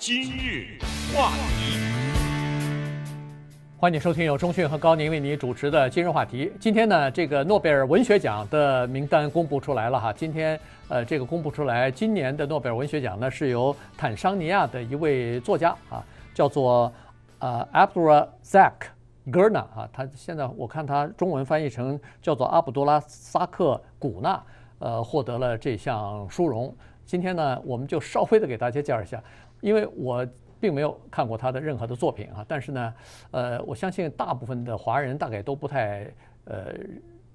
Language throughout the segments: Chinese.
今日话题，欢迎收听由钟讯和高宁为你主持的今日话题。今天呢，这个诺贝尔文学奖的名单公布出来了哈。今天呃，这个公布出来，今年的诺贝尔文学奖呢是由坦桑尼亚的一位作家啊，叫做呃 Abdulazak Gurna 啊，他现在我看他中文翻译成叫做阿卜杜拉萨克古纳，呃，获得了这项殊荣。今天呢，我们就稍微的给大家介绍一下。因为我并没有看过他的任何的作品啊，但是呢，呃，我相信大部分的华人大概都不太呃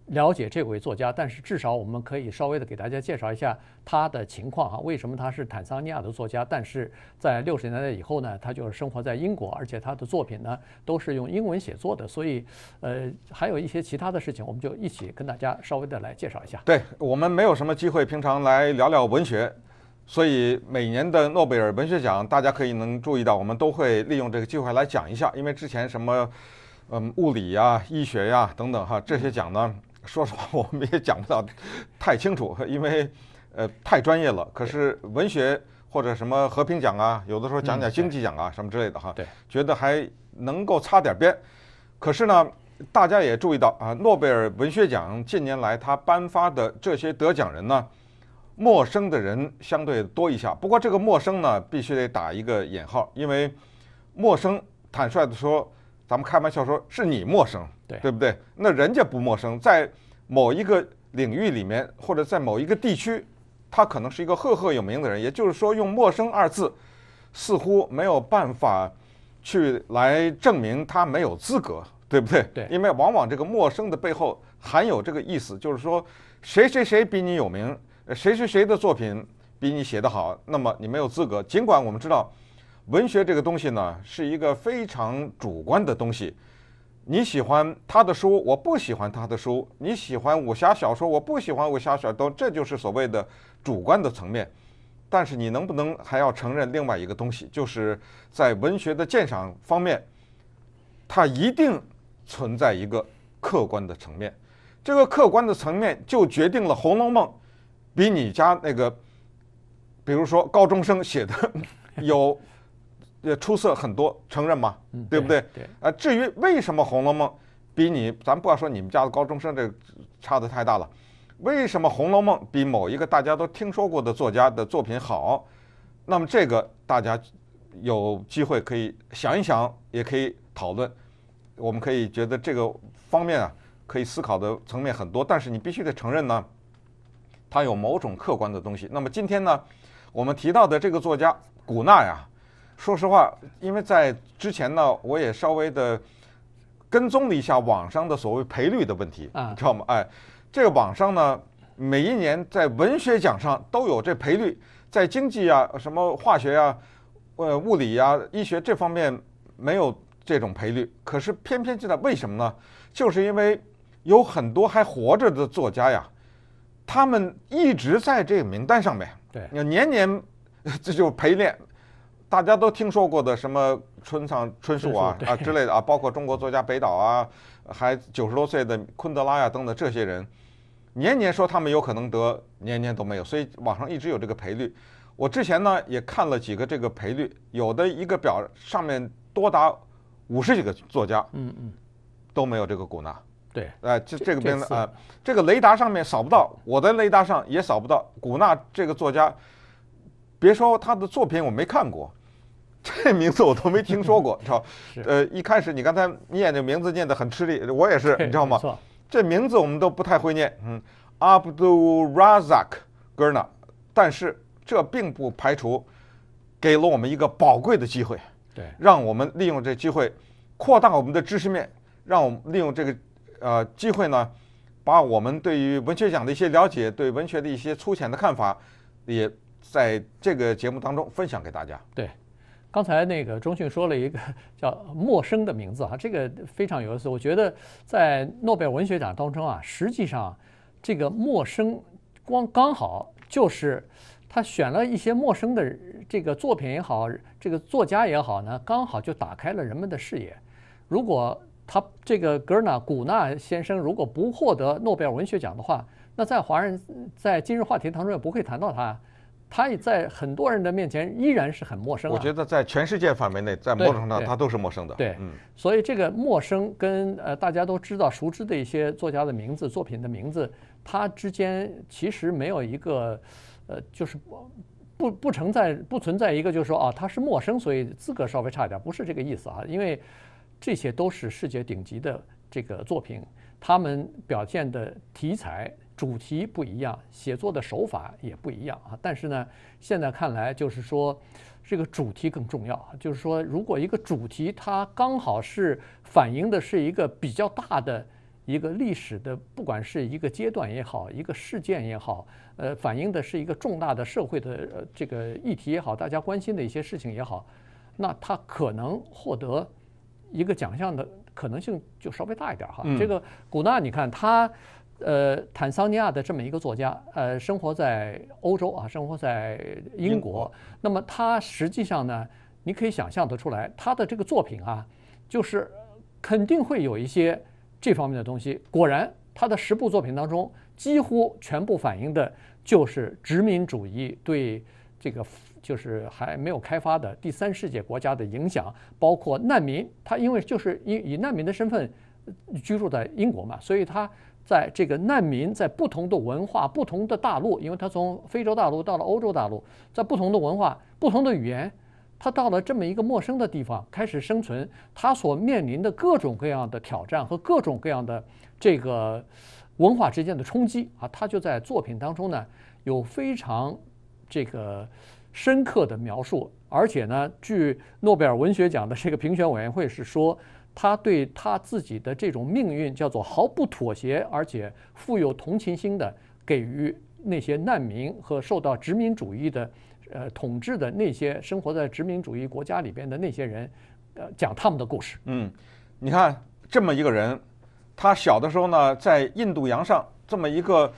了解这位作家，但是至少我们可以稍微的给大家介绍一下他的情况啊，为什么他是坦桑尼亚的作家？但是在六十年代以后呢，他就是生活在英国，而且他的作品呢都是用英文写作的，所以呃，还有一些其他的事情，我们就一起跟大家稍微的来介绍一下。对我们没有什么机会，平常来聊聊文学。所以每年的诺贝尔文学奖，大家可以能注意到，我们都会利用这个机会来讲一下。因为之前什么，嗯，物理呀、医学呀等等哈，这些奖呢，说实话我们也讲不到太清楚，因为呃太专业了。可是文学或者什么和平奖啊，有的时候讲讲经济奖啊什么之类的哈，对，觉得还能够擦点边。可是呢，大家也注意到啊，诺贝尔文学奖近年来他颁发的这些得奖人呢。陌生的人相对多一下，不过这个陌生呢，必须得打一个引号，因为陌生，坦率的说，咱们开玩笑说是你陌生，对对不对？那人家不陌生，在某一个领域里面，或者在某一个地区，他可能是一个赫赫有名的人。也就是说，用陌生二字，似乎没有办法去来证明他没有资格，对不对？对，因为往往这个陌生的背后含有这个意思，就是说谁谁谁比你有名。谁谁谁的作品比你写得好，那么你没有资格。尽管我们知道，文学这个东西呢是一个非常主观的东西，你喜欢他的书，我不喜欢他的书；你喜欢武侠小说，我不喜欢武侠小说。这就是所谓的主观的层面。但是你能不能还要承认另外一个东西，就是在文学的鉴赏方面，它一定存在一个客观的层面。这个客观的层面就决定了《红楼梦》。比你家那个，比如说高中生写的，有出色很多，承认吗？对不对？啊，至于为什么《红楼梦》比你，咱不要说你们家的高中生，这个差的太大了。为什么《红楼梦》比某一个大家都听说过的作家的作品好？那么这个大家有机会可以想一想，也可以讨论。我们可以觉得这个方面啊，可以思考的层面很多，但是你必须得承认呢。它有某种客观的东西。那么今天呢，我们提到的这个作家古纳呀，说实话，因为在之前呢，我也稍微的跟踪了一下网上的所谓赔率的问题，你知道吗？哎，这个网上呢，每一年在文学奖上都有这赔率，在经济啊、什么化学呀、呃、物理呀、医学这方面没有这种赔率，可是偏偏就在为什么呢？就是因为有很多还活着的作家呀。他们一直在这个名单上面对，那年年 这就陪练，大家都听说过的什么村上春树啊啊之类的啊，包括中国作家北岛啊，还九十多岁的昆德拉呀等等这些人，年年说他们有可能得，年年都没有，所以网上一直有这个赔率。我之前呢也看了几个这个赔率，有的一个表上面多达五十几个作家，嗯嗯，都没有这个古纳。对，呃，这这个名字，呃，这个雷达上面扫不到，我的雷达上也扫不到。古纳这个作家，别说他的作品我没看过，这名字我都没听说过，知道？呃，一开始你刚才念这名字念得很吃力，我也是，你知道吗？这名字我们都不太会念，嗯，Abdulrazak g e r n a 但是这并不排除，给了我们一个宝贵的机会，对，让我们利用这机会扩大我们的知识面，让我们利用这个。呃，机会呢，把我们对于文学奖的一些了解，对文学的一些粗浅的看法，也在这个节目当中分享给大家。对，刚才那个钟迅说了一个叫“陌生”的名字哈，这个非常有意思。我觉得在诺贝尔文学奖当中啊，实际上这个“陌生”光刚好就是他选了一些陌生的这个作品也好，这个作家也好呢，刚好就打开了人们的视野。如果他这个格纳古纳先生如果不获得诺贝尔文学奖的话，那在华人在今日话题当中也不会谈到他，他也在很多人的面前依然是很陌生。我觉得在全世界范围内，在某种程度上他都是陌生的。对，所以这个陌生跟呃大家都知道熟知的一些作家的名字、作品的名字，他之间其实没有一个呃，就是不不存在不存在一个就是说啊他是陌生，所以资格稍微差一点，不是这个意思啊，因为。这些都是世界顶级的这个作品，他们表现的题材主题不一样，写作的手法也不一样啊。但是呢，现在看来就是说，这个主题更重要。就是说，如果一个主题它刚好是反映的是一个比较大的一个历史的，不管是一个阶段也好，一个事件也好，呃，反映的是一个重大的社会的这个议题也好，大家关心的一些事情也好，那它可能获得。一个奖项的可能性就稍微大一点哈，这个古纳，你看他，呃，坦桑尼亚的这么一个作家，呃，生活在欧洲啊，生活在英国，那么他实际上呢，你可以想象得出来，他的这个作品啊，就是肯定会有一些这方面的东西。果然，他的十部作品当中，几乎全部反映的就是殖民主义对。这个就是还没有开发的第三世界国家的影响，包括难民，他因为就是以以难民的身份居住在英国嘛，所以他在这个难民在不同的文化、不同的大陆，因为他从非洲大陆到了欧洲大陆，在不同的文化、不同的语言，他到了这么一个陌生的地方开始生存，他所面临的各种各样的挑战和各种各样的这个文化之间的冲击啊，他就在作品当中呢有非常。这个深刻的描述，而且呢，据诺贝尔文学奖的这个评选委员会是说，他对他自己的这种命运叫做毫不妥协，而且富有同情心的，给予那些难民和受到殖民主义的呃统治的那些生活在殖民主义国家里边的那些人，呃，讲他们的故事。嗯，你看这么一个人，他小的时候呢，在印度洋上这么一个。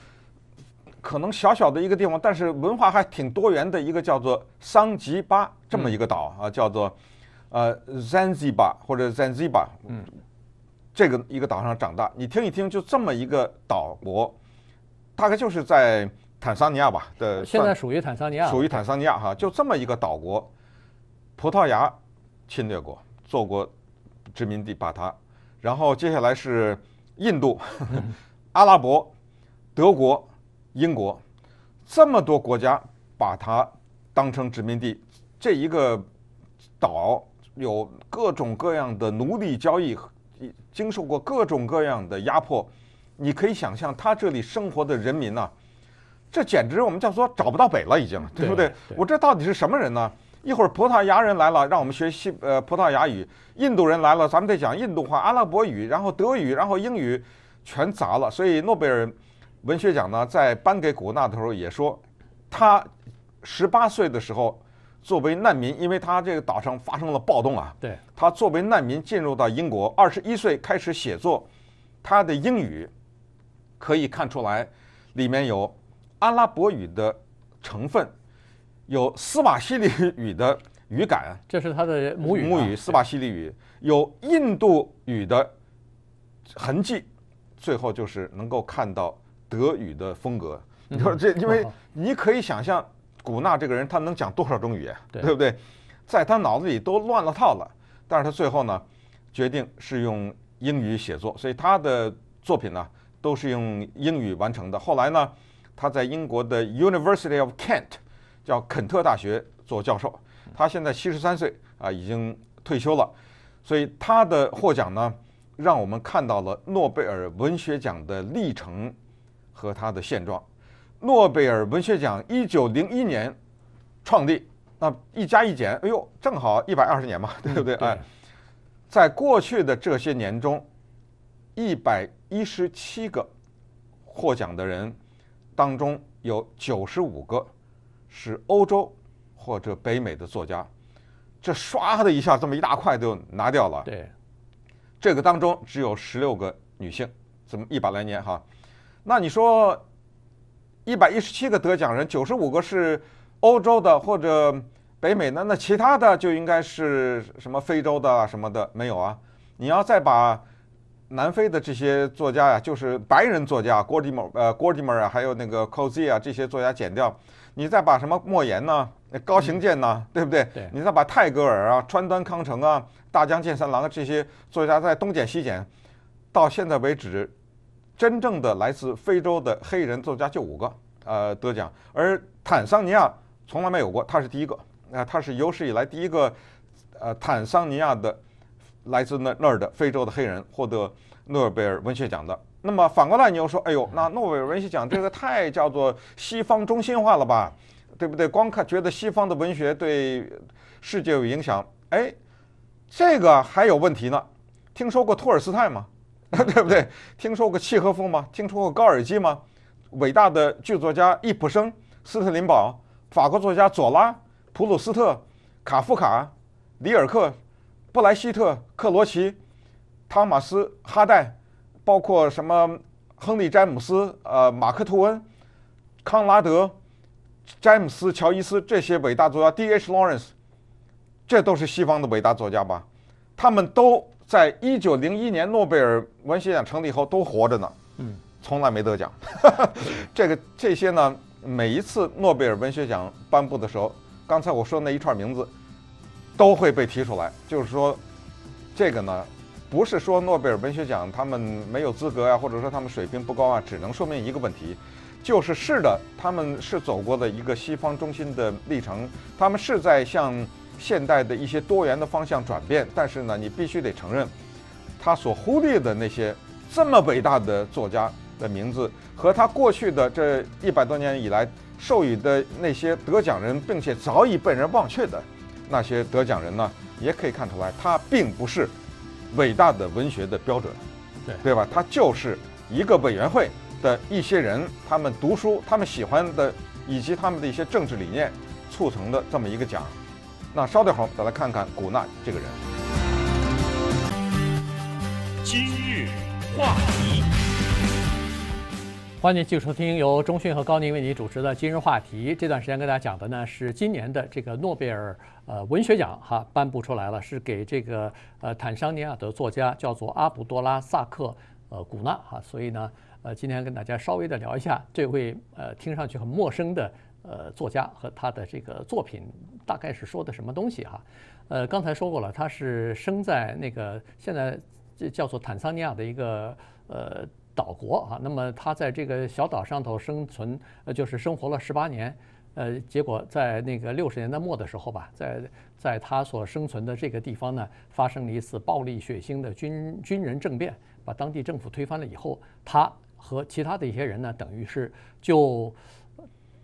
可能小小的一个地方，但是文化还挺多元的一个叫做桑吉巴这么一个岛啊，叫做呃 Zanzibar 或者 Zanzibar，嗯，这个一个岛上长大，你听一听，就这么一个岛国，大概就是在坦桑尼亚吧的，现在属于坦桑尼亚，属于坦桑尼亚哈，就这么一个岛国，葡萄牙侵略过，做过殖民地，把它，然后接下来是印度、阿拉伯、德国。英国这么多国家把它当成殖民地，这一个岛有各种各样的奴隶交易，经受过各种各样的压迫。你可以想象，他这里生活的人民呢，这简直我们叫做找不到北了，已经，对不对？我这到底是什么人呢？一会儿葡萄牙人来了，让我们学西呃葡萄牙语；印度人来了，咱们得讲印度话、阿拉伯语，然后德语，然后英语全砸了。所以诺贝尔。文学奖呢，在颁给古纳的时候也说，他十八岁的时候作为难民，因为他这个岛上发生了暴动啊。对。他作为难民进入到英国，二十一岁开始写作。他的英语可以看出来，里面有阿拉伯语的成分，有斯瓦希里语的语感。这是他的母语。母语斯瓦希里语有印度语的痕迹，最后就是能够看到。德语的风格，你说这，因为你可以想象，古纳这个人他能讲多少种语言，对不对？在他脑子里都乱了套了，但是他最后呢，决定是用英语写作，所以他的作品呢都是用英语完成的。后来呢，他在英国的 University of Kent，叫肯特大学做教授。他现在七十三岁啊，已经退休了。所以他的获奖呢，让我们看到了诺贝尔文学奖的历程。和他的现状，诺贝尔文学奖一九零一年创立，那一加一减，哎呦，正好一百二十年嘛，对不对？哎，在过去的这些年中，一百一十七个获奖的人当中，有九十五个是欧洲或者北美的作家，这唰的一下，这么一大块就拿掉了。对，这个当中只有十六个女性，这么一百来年哈。那你说，一百一十七个得奖人，九十五个是欧洲的或者北美的，那其他的就应该是什么非洲的啊什么的没有啊？你要再把南非的这些作家呀，就是白人作家，Gordimer 呃 Gordimer 啊，还有那个 c o z e 啊这些作家减掉，你再把什么莫言呐、高行健呐，对不对？对，你再把泰戈尔啊、川端康成啊、大江健三郎这些作家再东减西减，到现在为止。真正的来自非洲的黑人作家就五个，呃，得奖，而坦桑尼亚从来没有过，他是第一个，啊，他是有史以来第一个，呃，坦桑尼亚的来自那那儿的非洲的黑人获得诺贝尔文学奖的。那么反过来，你又说，哎呦，那诺贝尔文学奖这个太叫做西方中心化了吧，对不对？光看觉得西方的文学对世界有影响，哎，这个还有问题呢。听说过托尔斯泰吗？对不对？听说过契诃夫吗？听说过高尔基吗？伟大的剧作家易卜生、斯特林堡，法国作家佐拉、普鲁斯特、卡夫卡、里尔克、布莱希特、克罗齐、汤马斯·哈代，包括什么亨利·詹姆斯、呃马克·吐温、康拉德、詹姆斯·乔伊斯这些伟大作家，D.H. Lawrence，这都是西方的伟大作家吧？他们都。在一九零一年诺贝尔文学奖成立以后，都活着呢。嗯，从来没得奖。这个这些呢，每一次诺贝尔文学奖颁布的时候，刚才我说的那一串名字都会被提出来。就是说，这个呢，不是说诺贝尔文学奖他们没有资格呀，或者说他们水平不高啊，只能说明一个问题，就是是的，他们是走过的一个西方中心的历程，他们是在向。现代的一些多元的方向转变，但是呢，你必须得承认，他所忽略的那些这么伟大的作家的名字，和他过去的这一百多年以来授予的那些得奖人，并且早已被人忘却的那些得奖人呢，也可以看出来，他并不是伟大的文学的标准，对对吧？他就是一个委员会的一些人，他们读书，他们喜欢的，以及他们的一些政治理念促成的这么一个奖。那稍烧我们再来看看古纳这个人。今日话题，欢迎继续收听由中讯和高宁为您主持的《今日话题》。这段时间跟大家讲的呢，是今年的这个诺贝尔呃文学奖哈颁布出来了，是给这个呃坦桑尼亚的作家叫做阿卜多拉萨克呃古纳哈。所以呢，呃，今天跟大家稍微的聊一下这位呃听上去很陌生的。呃，作家和他的这个作品大概是说的什么东西哈？呃，刚才说过了，他是生在那个现在叫做坦桑尼亚的一个呃岛国啊。那么他在这个小岛上头生存，呃，就是生活了十八年。呃，结果在那个六十年代末的时候吧，在在他所生存的这个地方呢，发生了一次暴力血腥的军军人政变，把当地政府推翻了以后，他和其他的一些人呢，等于是就。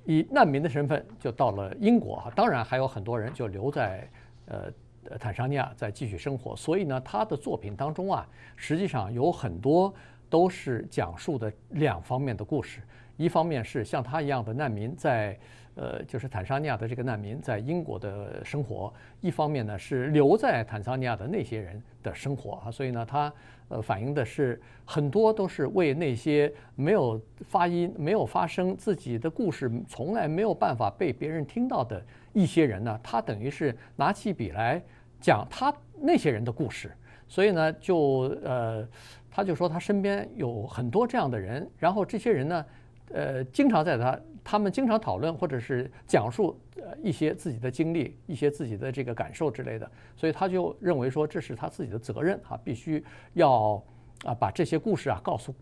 以难民的身份就到了英国啊，当然还有很多人就留在呃坦桑尼亚在继续生活。所以呢，他的作品当中啊，实际上有很多都是讲述的两方面的故事，一方面是像他一样的难民在。呃，就是坦桑尼亚的这个难民在英国的生活，一方面呢是留在坦桑尼亚的那些人的生活啊，所以呢，他呃反映的是很多都是为那些没有发音、没有发声、自己的故事从来没有办法被别人听到的一些人呢，他等于是拿起笔来讲他那些人的故事，所以呢，就呃，他就说他身边有很多这样的人，然后这些人呢。呃，经常在他他们经常讨论或者是讲述呃一些自己的经历、一些自己的这个感受之类的，所以他就认为说这是他自己的责任啊，必须要啊把这些故事啊告诉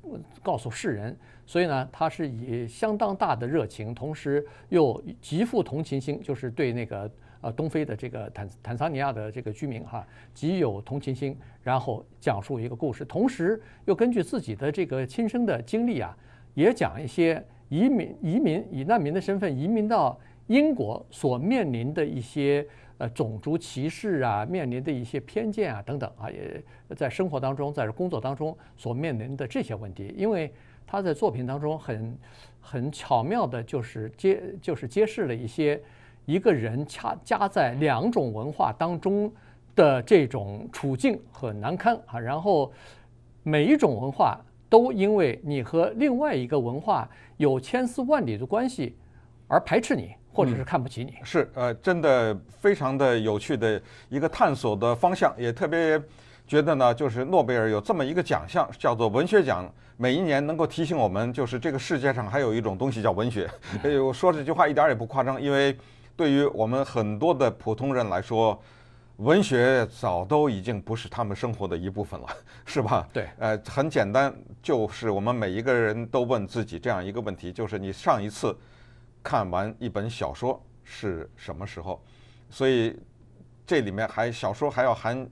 告诉世人。所以呢，他是以相当大的热情，同时又极富同情心，就是对那个呃东非的这个坦坦桑尼亚的这个居民哈极有同情心，然后讲述一个故事，同时又根据自己的这个亲身的经历啊。也讲一些移民，移民以难民的身份移民到英国所面临的一些呃种族歧视啊，面临的一些偏见啊等等啊，也在生活当中，在工作当中所面临的这些问题。因为他在作品当中很很巧妙的，就是揭就是揭示了一些一个人恰夹在两种文化当中的这种处境和难堪啊。然后每一种文化。都因为你和另外一个文化有千丝万缕的关系，而排斥你，或者是看不起你。是，呃，真的非常的有趣的一个探索的方向，也特别觉得呢，就是诺贝尔有这么一个奖项，叫做文学奖，每一年能够提醒我们，就是这个世界上还有一种东西叫文学。哎，我说这句话一点也不夸张，因为对于我们很多的普通人来说。文学早都已经不是他们生活的一部分了，是吧？对，呃，很简单，就是我们每一个人都问自己这样一个问题：就是你上一次看完一本小说是什么时候？所以这里面还小说还要含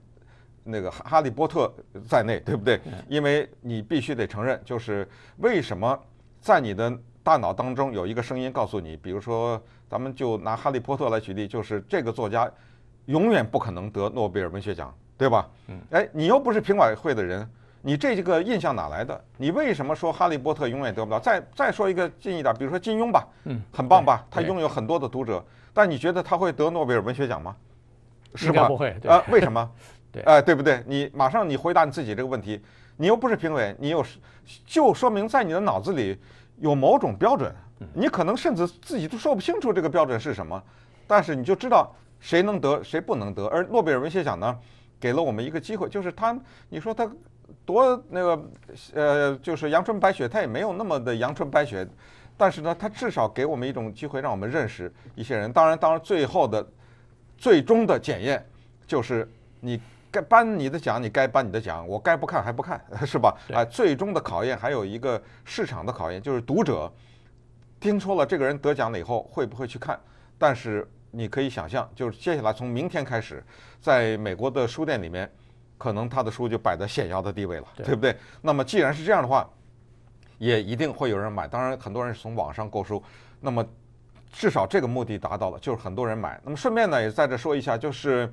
那个《哈利波特》在内，对不对？因为你必须得承认，就是为什么在你的大脑当中有一个声音告诉你，比如说咱们就拿《哈利波特》来举例，就是这个作家。永远不可能得诺贝尔文学奖，对吧？嗯，哎，你又不是评委会的人，你这个印象哪来的？你为什么说哈利波特永远得不到？再再说一个近一点，比如说金庸吧，嗯，很棒吧？他拥有很多的读者，但你觉得他会得诺贝尔文学奖吗？是吧？不会，呃，为什么？对，哎，对不对？你马上你回答你自己这个问题，你又不是评委，你又是，就说明在你的脑子里有某种标准，你可能甚至自己都说不清楚这个标准是什么，但是你就知道。谁能得谁不能得，而诺贝尔文学奖呢，给了我们一个机会，就是他，你说他多那个呃，就是阳春白雪，他也没有那么的阳春白雪，但是呢，他至少给我们一种机会，让我们认识一些人。当然，当然，最后的最终的检验就是你该颁你的奖，你该颁你的奖，我该不看还不看，是吧？啊，最终的考验还有一个市场的考验，就是读者听说了这个人得奖了以后，会不会去看？但是。你可以想象，就是接下来从明天开始，在美国的书店里面，可能他的书就摆在显要的地位了，对不对？那么既然是这样的话，也一定会有人买。当然，很多人是从网上购书。那么，至少这个目的达到了，就是很多人买。那么顺便呢，也在这说一下，就是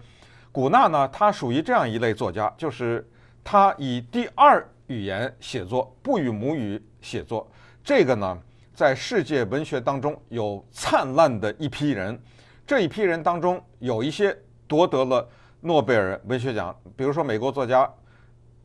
古纳呢，他属于这样一类作家，就是他以第二语言写作，不与母语写作。这个呢，在世界文学当中有灿烂的一批人。这一批人当中，有一些夺得了诺贝尔文学奖，比如说美国作家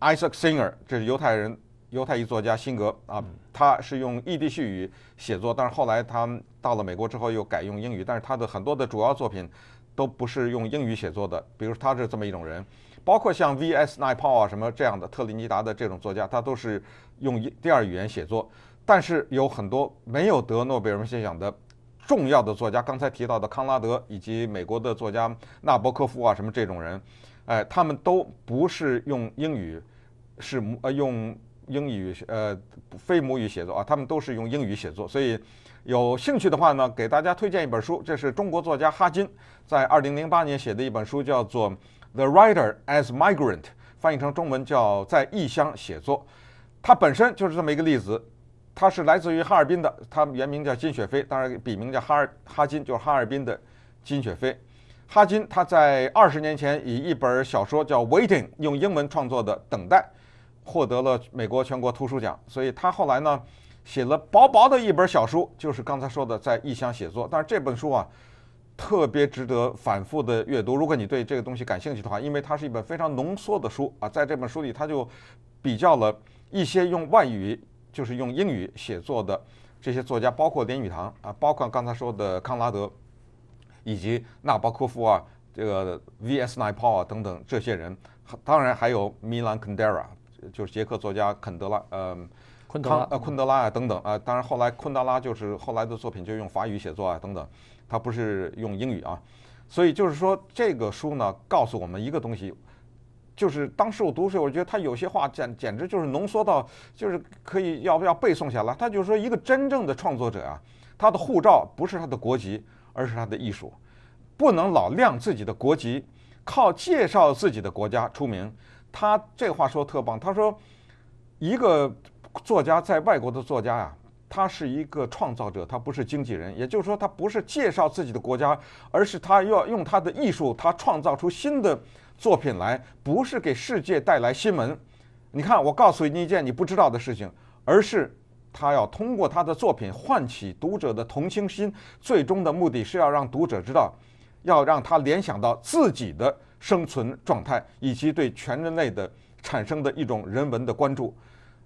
Isaac Singer，这是犹太人、犹太裔作家辛格啊，他是用异地语写作，但是后来他到了美国之后又改用英语，但是他的很多的主要作品都不是用英语写作的。比如他是这么一种人，包括像 V.S. 奈保啊什么这样的特立尼达的这种作家，他都是用第二语言写作，但是有很多没有得诺贝尔文学奖的。重要的作家，刚才提到的康拉德以及美国的作家纳博科夫啊，什么这种人，哎，他们都不是用英语，是母呃用英语呃非母语写作啊，他们都是用英语写作。所以有兴趣的话呢，给大家推荐一本书，这是中国作家哈金在2008年写的一本书，叫做《The Writer as Migrant》，翻译成中文叫《在异乡写作》，它本身就是这么一个例子。他是来自于哈尔滨的，他原名叫金雪飞，当然笔名叫哈尔哈金，就是哈尔滨的金雪飞。哈金他在二十年前以一本小说叫《Waiting》，用英文创作的《等待》，获得了美国全国图书奖。所以，他后来呢写了薄薄的一本小书，就是刚才说的在异乡写作。但是这本书啊，特别值得反复的阅读。如果你对这个东西感兴趣的话，因为它是一本非常浓缩的书啊，在这本书里他就比较了一些用外语。就是用英语写作的这些作家，包括林语堂啊，包括刚才说的康拉德，以及纳巴科夫啊，这个 V.S. 奈泡啊等等这些人，当然还有米兰肯德拉，就是捷克作家肯德拉，呃，昆呃昆德拉啊等等啊，当然后来昆德拉就是后来的作品就用法语写作啊等等，他不是用英语啊，所以就是说这个书呢告诉我们一个东西。就是当时我读时，我觉得他有些话简简直就是浓缩到，就是可以要不要背诵下来。他就是说，一个真正的创作者啊，他的护照不是他的国籍，而是他的艺术，不能老亮自己的国籍，靠介绍自己的国家出名。他这话说的特棒。他说，一个作家在外国的作家呀，他是一个创造者，他不是经纪人，也就是说，他不是介绍自己的国家，而是他要用他的艺术，他创造出新的。作品来不是给世界带来新闻，你看，我告诉你一件你不知道的事情，而是他要通过他的作品唤起读者的同情心，最终的目的是要让读者知道，要让他联想到自己的生存状态以及对全人类的产生的一种人文的关注，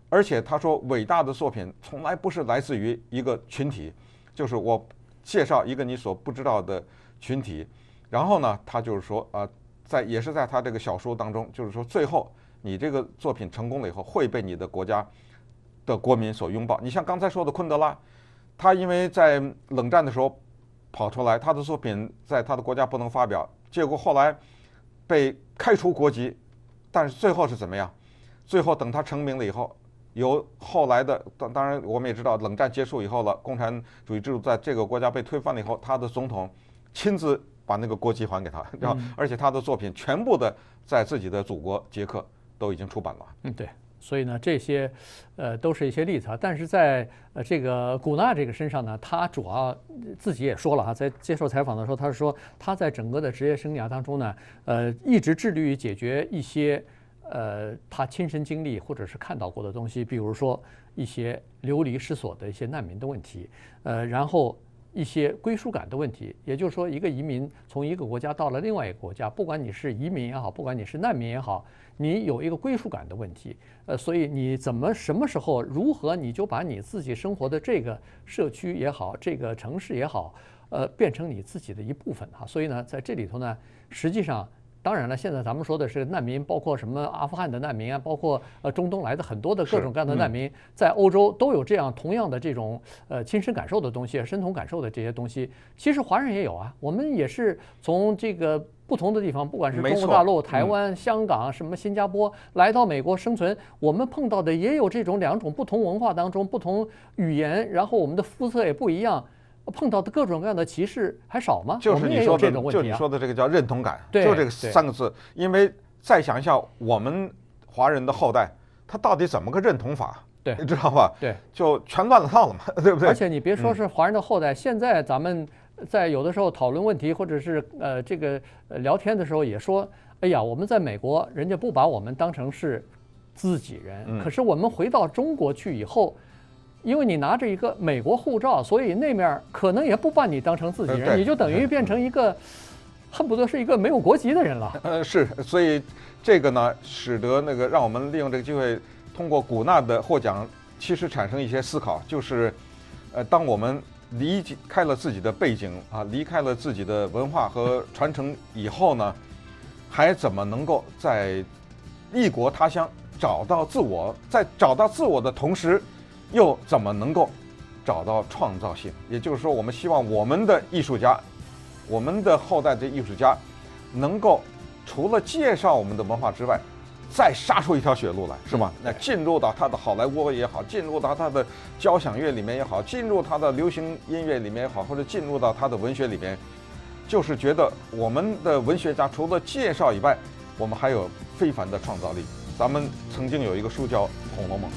而且他说，伟大的作品从来不是来自于一个群体，就是我介绍一个你所不知道的群体，然后呢，他就是说啊。在也是在他这个小说当中，就是说，最后你这个作品成功了以后，会被你的国家的国民所拥抱。你像刚才说的昆德拉，他因为在冷战的时候跑出来，他的作品在他的国家不能发表，结果后来被开除国籍，但是最后是怎么样？最后等他成名了以后，由后来的当当然我们也知道，冷战结束以后了，共产主义制度在这个国家被推翻了以后，他的总统亲自。把那个国旗还给他，然后而且他的作品全部的在自己的祖国捷克都已经出版了。嗯，对。所以呢，这些，呃，都是一些例子啊。但是在呃这个古纳这个身上呢，他主要自己也说了哈，在接受采访的时候，他是说他在整个的职业生涯当中呢，呃，一直致力于解决一些呃他亲身经历或者是看到过的东西，比如说一些流离失所的一些难民的问题，呃，然后。一些归属感的问题，也就是说，一个移民从一个国家到了另外一个国家，不管你是移民也好，不管你是难民也好，你有一个归属感的问题。呃，所以你怎么什么时候如何，你就把你自己生活的这个社区也好，这个城市也好，呃，变成你自己的一部分哈。所以呢，在这里头呢，实际上。当然了，现在咱们说的是难民，包括什么阿富汗的难民啊，包括呃中东来的很多的各种各样的难民，在欧洲都有这样同样的这种呃亲身感受的东西，身同感受的这些东西。其实华人也有啊，我们也是从这个不同的地方，不管是中国大陆、台湾、香港、什么新加坡，来到美国生存，我们碰到的也有这种两种不同文化当中不同语言，然后我们的肤色也不一样。碰到的各种各样的歧视还少吗？就是你说的，就你说的这个叫认同感，就这个三个字。因为再想一下，我们华人的后代，他到底怎么个认同法？对，你知道吧？对，就全乱了套了嘛，对不对？而且你别说是华人的后代，现在咱们在有的时候讨论问题，或者是呃这个呃聊天的时候，也说：“哎呀，我们在美国，人家不把我们当成是自己人，可是我们回到中国去以后。”因为你拿着一个美国护照，所以那面可能也不把你当成自己人，你就等于变成一个，恨不得是一个没有国籍的人了。呃，是，所以这个呢，使得那个让我们利用这个机会，通过古纳的获奖，其实产生一些思考，就是，呃，当我们离开了自己的背景啊，离开了自己的文化和传承以后呢，还怎么能够在异国他乡找到自我？在找到自我的同时，又怎么能够找到创造性？也就是说，我们希望我们的艺术家，我们的后代的艺术家，能够除了介绍我们的文化之外，再杀出一条血路来，是吗？那进入到他的好莱坞也好，进入到他的交响乐里面也好，进入他的流行音乐里面也好，或者进入到他的文学里面，就是觉得我们的文学家除了介绍以外，我们还有非凡的创造力。咱们曾经有一个书叫《红楼梦》。